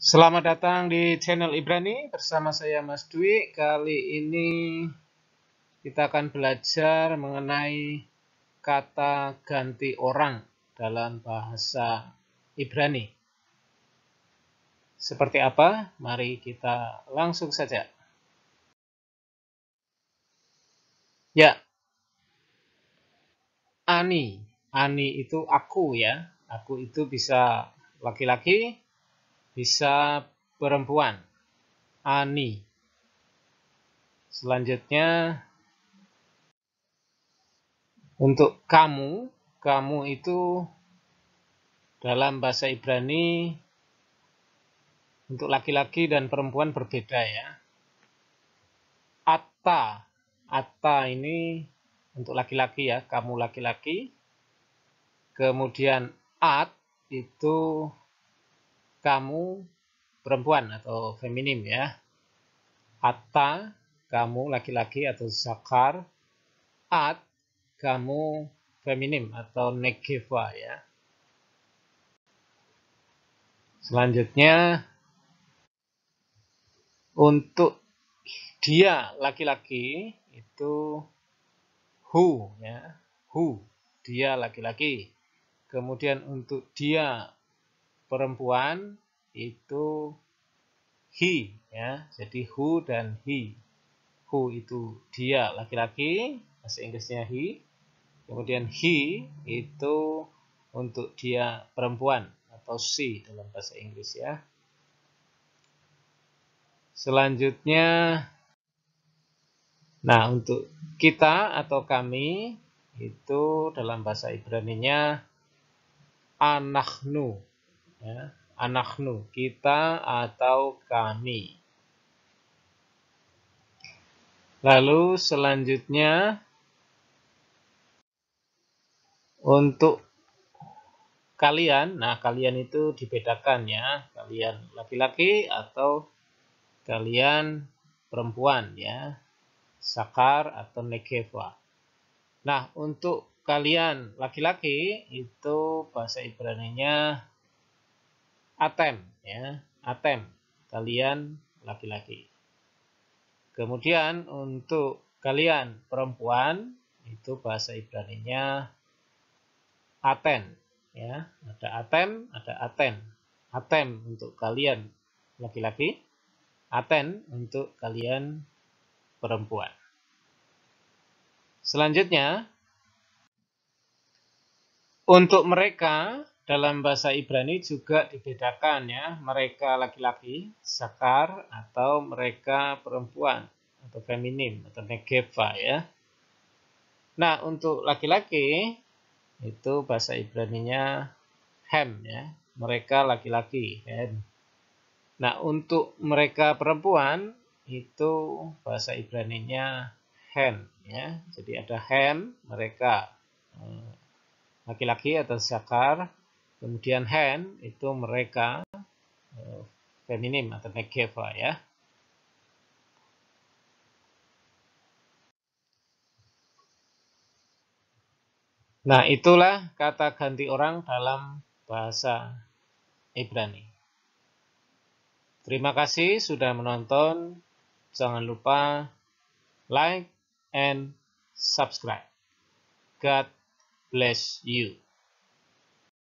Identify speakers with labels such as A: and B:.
A: Selamat datang di channel Ibrani bersama saya Mas Dwi. Kali ini kita akan belajar mengenai kata ganti orang dalam bahasa Ibrani. Seperti apa? Mari kita langsung saja. Ya. Ani, ani itu aku ya. Aku itu bisa laki-laki, bisa perempuan. Ani. Selanjutnya untuk kamu, kamu itu dalam bahasa Ibrani untuk laki-laki dan perempuan berbeda ya. Atta, atta ini untuk laki-laki ya, kamu laki-laki. Kemudian at itu kamu perempuan atau feminim ya. Atta, kamu laki-laki atau zakar. At, kamu feminim atau negeva ya. Selanjutnya, untuk dia laki-laki itu who ya who dia laki-laki kemudian untuk dia perempuan itu he ya. Jadi who dan he. Who itu dia laki-laki, bahasa Inggrisnya he. Kemudian he itu untuk dia perempuan atau she dalam bahasa Inggris ya. Selanjutnya Nah, untuk kita atau kami itu dalam bahasa Ibrani-nya anahnu ya, anaknu kita atau kami lalu selanjutnya untuk kalian nah kalian itu dibedakan ya kalian laki-laki atau kalian perempuan ya sakar atau nekeva nah untuk kalian laki-laki itu bahasa Ibrani nya atem ya atem kalian laki-laki kemudian untuk kalian perempuan itu bahasa Ibrani-nya aten ya ada atem ada aten atem untuk kalian laki-laki aten untuk kalian perempuan selanjutnya untuk mereka dalam bahasa Ibrani juga dibedakan ya, mereka laki-laki, zakar, atau mereka perempuan, atau feminim, atau negeva ya. Nah, untuk laki-laki, itu bahasa Ibrani-nya hem ya, mereka laki-laki, hem. Nah, untuk mereka perempuan, itu bahasa Ibrani-nya hen ya, jadi ada hem, mereka, eh, laki-laki atau zakar, Kemudian hen itu mereka eh, feminim atau negeva ya. Nah, itulah kata ganti orang dalam bahasa Ibrani. Terima kasih sudah menonton. Jangan lupa like and subscribe. God bless you.